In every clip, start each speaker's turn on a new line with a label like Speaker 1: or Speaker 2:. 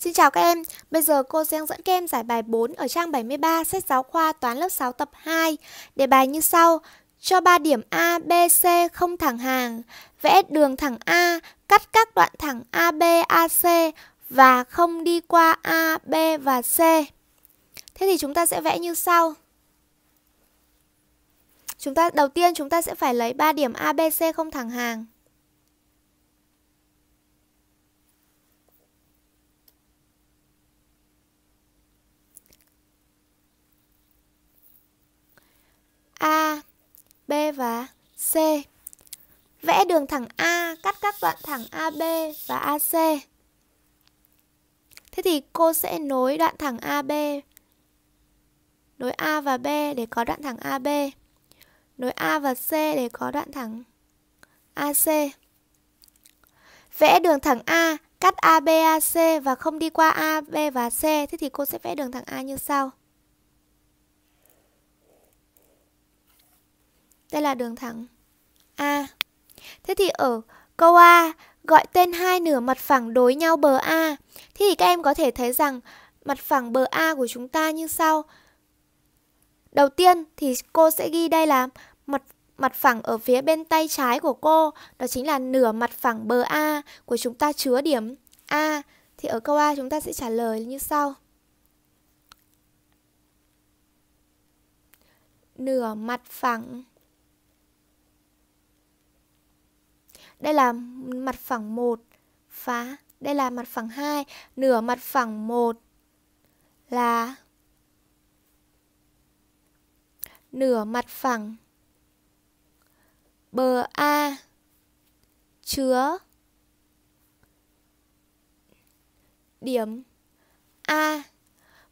Speaker 1: Xin chào các em, bây giờ cô sẽ dẫn các em giải bài 4 ở trang 73 sách giáo khoa toán lớp 6 tập 2. Đề bài như sau: Cho 3 điểm A, B, C không thẳng hàng, vẽ đường thẳng A, cắt các đoạn thẳng AB, AC và không đi qua A, B và C. Thế thì chúng ta sẽ vẽ như sau. Chúng ta đầu tiên chúng ta sẽ phải lấy 3 điểm A, B, C không thẳng hàng. B và C. Vẽ đường thẳng A, cắt các đoạn thẳng AB và AC. Thế thì cô sẽ nối đoạn thẳng AB nối A và B để có đoạn thẳng AB. Nối A và C để có đoạn thẳng AC. Vẽ đường thẳng A, cắt ab ac và không đi qua AB và C. Thế thì cô sẽ vẽ đường thẳng A như sau. Đây là đường thẳng A. Thế thì ở câu A gọi tên hai nửa mặt phẳng đối nhau bờ A. Thế thì các em có thể thấy rằng mặt phẳng bờ A của chúng ta như sau. Đầu tiên thì cô sẽ ghi đây là mặt mặt phẳng ở phía bên tay trái của cô, đó chính là nửa mặt phẳng bờ A của chúng ta chứa điểm A. Thì ở câu A chúng ta sẽ trả lời như sau. Nửa mặt phẳng Đây là mặt phẳng 1 và đây là mặt phẳng 2. Nửa mặt phẳng 1 là nửa mặt phẳng bờ A chứa điểm A.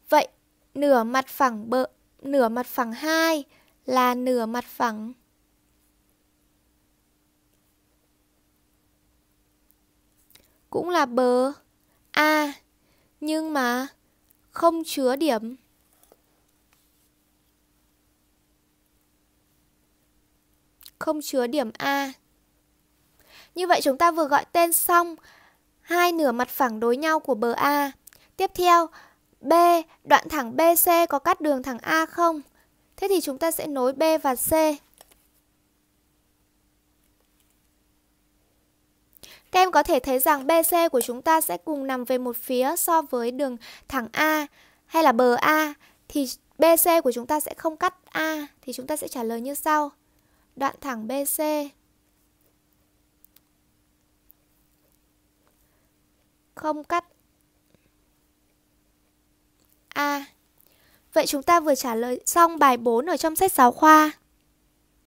Speaker 1: Vậy nửa mặt phẳng bờ nửa mặt phẳng 2 là nửa mặt phẳng cũng là bờ A nhưng mà không chứa điểm. Không chứa điểm A. Như vậy chúng ta vừa gọi tên xong hai nửa mặt phẳng đối nhau của bờ A. Tiếp theo, B, đoạn thẳng BC có cắt đường thẳng A không? Thế thì chúng ta sẽ nối B và C. Các em có thể thấy rằng BC của chúng ta sẽ cùng nằm về một phía so với đường thẳng A hay là bờ A thì BC của chúng ta sẽ không cắt A thì chúng ta sẽ trả lời như sau. Đoạn thẳng BC không cắt A. Vậy chúng ta vừa trả lời xong bài 4 ở trong sách giáo khoa.